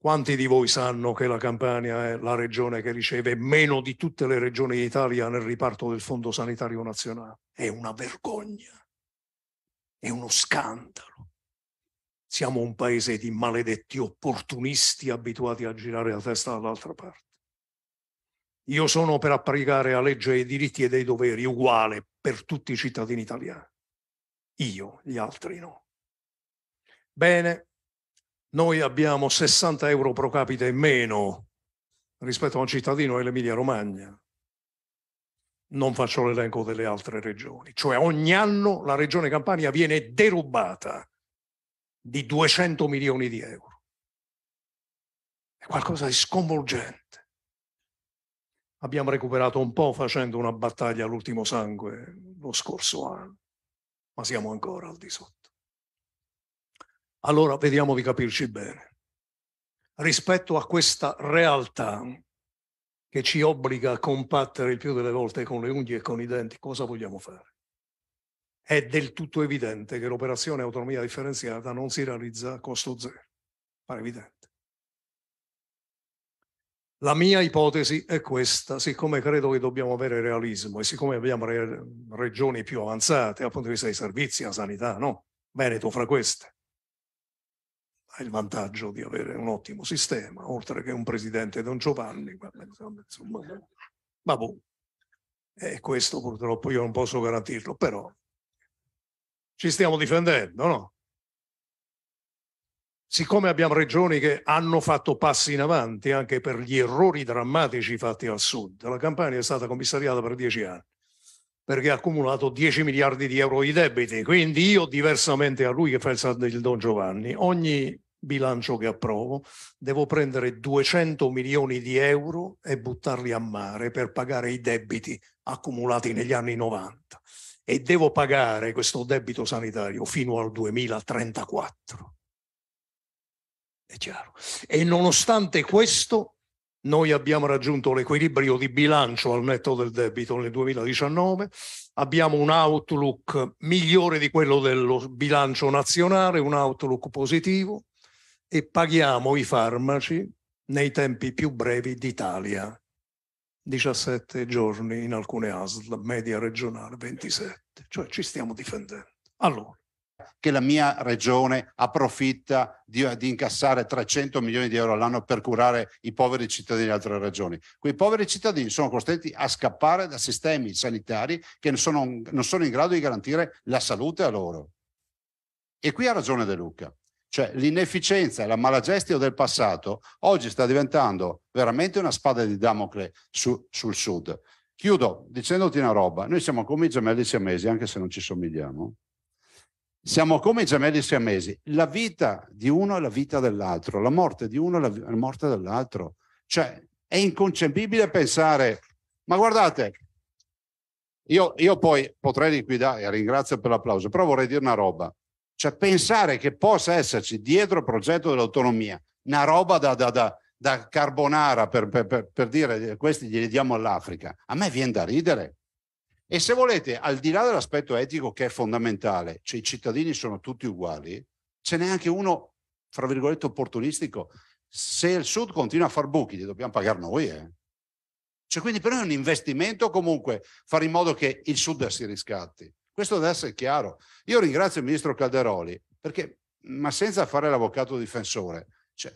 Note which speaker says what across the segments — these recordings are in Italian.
Speaker 1: Quanti di voi sanno che la Campania è la regione che riceve meno di tutte le regioni d'Italia nel riparto del Fondo Sanitario Nazionale? È una vergogna, è uno scandalo. Siamo un paese di maledetti opportunisti abituati a girare la testa dall'altra parte. Io sono per applicare la legge dei diritti e dei doveri uguale per tutti i cittadini italiani. Io, gli altri no. Bene, noi abbiamo 60 euro pro capite in meno rispetto a un cittadino dell'Emilia Romagna. Non faccio l'elenco delle altre regioni. Cioè ogni anno la regione Campania viene derubata di 200 milioni di euro. È qualcosa di sconvolgente. Abbiamo recuperato un po' facendo una battaglia all'ultimo sangue lo scorso anno, ma siamo ancora al di sotto allora vediamo di capirci bene. Rispetto a questa realtà che ci obbliga a combattere il più delle volte con le unghie e con i denti, cosa vogliamo fare? È del tutto evidente che l'operazione autonomia differenziata non si realizza a costo zero. Pare evidente. La mia ipotesi è questa, siccome credo che dobbiamo avere realismo e siccome abbiamo re regioni più avanzate dal punto di vista dei servizi, la sanità, no? Veneto fra queste ha il vantaggio di avere un ottimo sistema, oltre che un presidente Don Giovanni, insomma, ma boh, e eh, questo purtroppo io non posso garantirlo, però ci stiamo difendendo, no? Siccome abbiamo regioni che hanno fatto passi in avanti anche per gli errori drammatici fatti al sud, la Campania è stata commissariata per dieci anni perché ha accumulato 10 miliardi di euro di debiti. Quindi io, diversamente a lui che fa il saldo del Don Giovanni, ogni bilancio che approvo, devo prendere 200 milioni di euro e buttarli a mare per pagare i debiti accumulati negli anni 90 e devo pagare questo debito sanitario fino al 2034. È chiaro. E nonostante questo, noi abbiamo raggiunto l'equilibrio di bilancio al netto del debito nel 2019, abbiamo un outlook migliore di quello del bilancio nazionale, un outlook positivo, e paghiamo i farmaci nei tempi più brevi d'Italia, 17 giorni
Speaker 2: in alcune ASL, media regionale 27, cioè ci stiamo difendendo. Allora. Che la mia regione approfitta di, di incassare 300 milioni di euro all'anno per curare i poveri cittadini di altre regioni. Quei poveri cittadini sono costretti a scappare da sistemi sanitari che non sono, non sono in grado di garantire la salute a loro. E qui ha ragione De Luca. Cioè l'inefficienza e la malagestia del passato oggi sta diventando veramente una spada di Damocle su, sul sud. Chiudo dicendoti una roba, noi siamo come i gemelli siamesi, anche se non ci somigliamo. Siamo come i gemelli siamesi, la vita di uno è la vita dell'altro, la morte di uno è la, la morte dell'altro. Cioè è inconcepibile pensare, ma guardate, io, io, poi potrei liquidare, ringrazio per l'applauso, però vorrei dire una roba. Cioè pensare che possa esserci dietro il progetto dell'autonomia una roba da, da, da, da carbonara per, per, per, per, dire eh, questi glieli diamo all'Africa, a me viene da ridere. E se volete, al di là dell'aspetto etico che è fondamentale, cioè i cittadini sono tutti uguali, ce n'è anche uno, fra virgolette, opportunistico. Se il Sud continua a far buchi, li dobbiamo pagare noi. Eh. Cioè, quindi per noi è un investimento comunque fare in modo che il Sud si riscatti. Questo deve essere chiaro. Io ringrazio il ministro Calderoli, perché, ma senza fare l'avvocato difensore, cioè,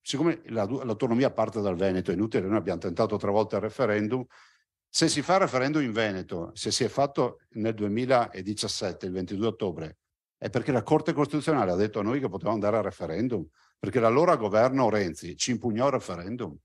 Speaker 2: siccome l'autonomia parte dal Veneto, è inutile, noi abbiamo tentato tre volte il referendum, se si fa il referendum in Veneto, se si è fatto nel 2017, il 22 ottobre, è perché la Corte Costituzionale ha detto a noi che potevamo andare al referendum, perché l'allora governo Renzi ci impugnò il referendum.